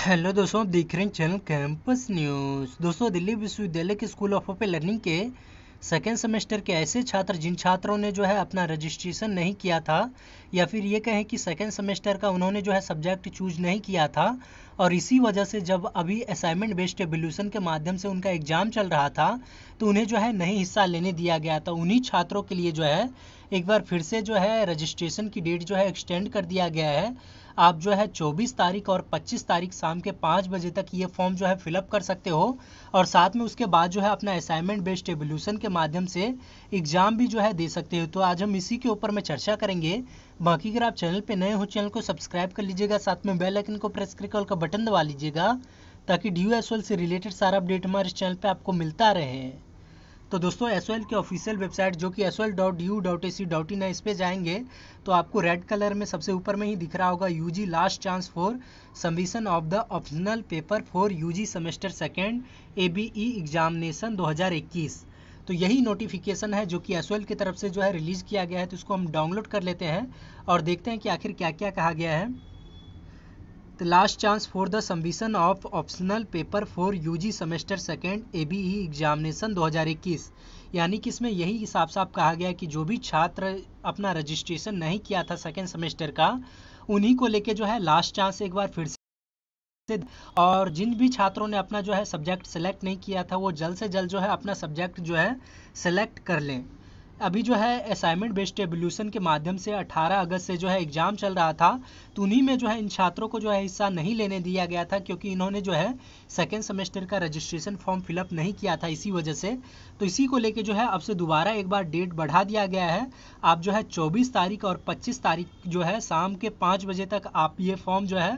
hello दोस्तों देख रहे हैं चैनल कैंपस न्यूज़ दोस्तों दिल्ली विश्वविद्यालय के स्कूल ऑफ ओपन लर्निंग के सेकेंड सेमेस्टर के ऐसे छात्र जिन छात्रों ने जो है अपना रजिस्ट्रेशन नहीं किया था या फिर ये कहें कि सेकेंड सेमेस्टर का उन्होंने जो है सब्जेक्ट चूज नहीं किया था और इसी वजह से जब अभी असाइनमेंट बेस्ड एवोल्यूशन के माध्यम से उनका एग्जाम चल रहा था तो उन्हें जो है नहीं हिस्सा लेने दिया गया था उन्हीं छात्रों के लिए जो है एक बार फिर से जो है रजिस्ट्रेशन की डेट जो है एक्सटेंड कर दिया गया है आप जो है 24 तारीख और 25 तारीख शाम के पाँच बजे तक ये फॉर्म जो है फिलअप कर सकते हो और साथ में उसके बाद जो है अपना असाइनमेंट बेस्ड एवोल्यूशन के माध्यम से एग्जाम भी जो है दे सकते हो तो आज हम इसी के ऊपर में चर्चा करेंगे बाकी अगर आप चैनल पर नए हो चैनल को सब्सक्राइब कर लीजिएगा साथ में बेल आइकन को प्रेस करके ऑल बटन दबा लीजिएगा ताकि डी से रिलेटेड सारा अपडेट हमारे चैनल पर आपको मिलता रहे तो दोस्तों एस की ऑफिशियल वेबसाइट जो कि एस एल इस पर जाएंगे तो आपको रेड कलर में सबसे ऊपर में ही दिख रहा होगा U G last chance for submission of the optional paper for U G semester second A B E examination 2021 तो यही नोटिफिकेशन है जो कि एस की तरफ से जो है रिलीज़ किया गया है तो इसको हम डाउनलोड कर लेते हैं और देखते हैं कि आखिर क्या क्या कहा गया है the last chance for the submission of optional paper for UG semester second ABE examination 2021 यानी कि इसमें यही साफ साफ कहा गया कि जो भी छात्र अपना रजिस्ट्रेशन नहीं किया था सेकेंड सेमेस्टर का उन्हीं को लेके जो है लास्ट चांस एक बार फिर से और जिन भी छात्रों ने अपना जो है सब्जेक्ट सेलेक्ट नहीं किया था वो जल्द से जल्द जो है अपना सब्जेक्ट जो है सेलेक्ट कर लें अभी जो है असाइनमेंट बेस्ड एवोल्यूशन के माध्यम से 18 अगस्त से जो है एग्ज़ाम चल रहा था तो उन्हीं में जो है इन छात्रों को जो है हिस्सा नहीं लेने दिया गया था क्योंकि इन्होंने जो है सेकेंड सेमेस्टर का रजिस्ट्रेशन फॉर्म फिलअप नहीं किया था इसी वजह से तो इसी को लेकर जो है अब से दोबारा एक बार डेट बढ़ा दिया गया है आप जो है चौबीस तारीख और पच्चीस तारीख जो है शाम के पाँच बजे तक आप ये फॉर्म जो है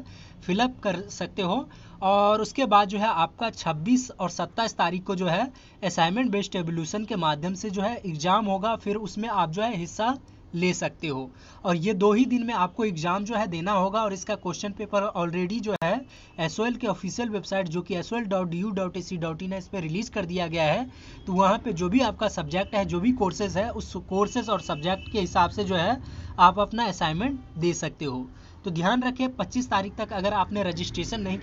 फिलअप कर सकते हो और उसके बाद जो है आपका 26 और 27 तारीख को जो है असाइनमेंट बेस्ड एवोल्यूशन के माध्यम से जो है एग्ज़ाम होगा फिर उसमें आप जो है हिस्सा ले सकते हो और ये दो ही दिन में आपको एग्ज़ाम जो है देना होगा और इसका क्वेश्चन पेपर ऑलरेडी जो है एस के ऑफिशियल वेबसाइट जो कि एस है इस पर रिलीज़ कर दिया गया है तो वहाँ पे जो भी आपका सब्जेक्ट है जो भी कोर्सेज है उस कोर्सेज और सब्जेक्ट के हिसाब से जो है आप अपना असाइनमेंट दे सकते हो तो ध्यान रखें पच्चीस तारीख तक अगर आपने रजिस्ट्रेशन नहीं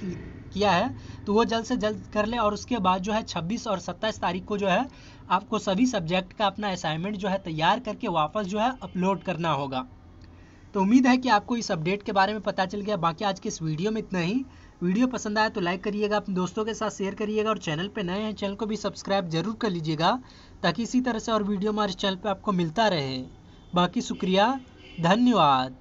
किया है तो वो जल्द से जल्द कर ले और उसके बाद जो है 26 और 27 तारीख को जो है आपको सभी सब्जेक्ट का अपना असाइनमेंट जो है तैयार करके वापस जो है अपलोड करना होगा तो उम्मीद है कि आपको इस अपडेट के बारे में पता चल गया बाकी आज के इस वीडियो में इतना ही वीडियो पसंद आया तो लाइक करिएगा अपने दोस्तों के साथ शेयर करिएगा और चैनल पर नए हैं चैनल को भी सब्सक्राइब जरूर कर लीजिएगा ताकि इसी तरह से और वीडियो हमारे चैनल पर आपको मिलता रहे बाकी शुक्रिया धन्यवाद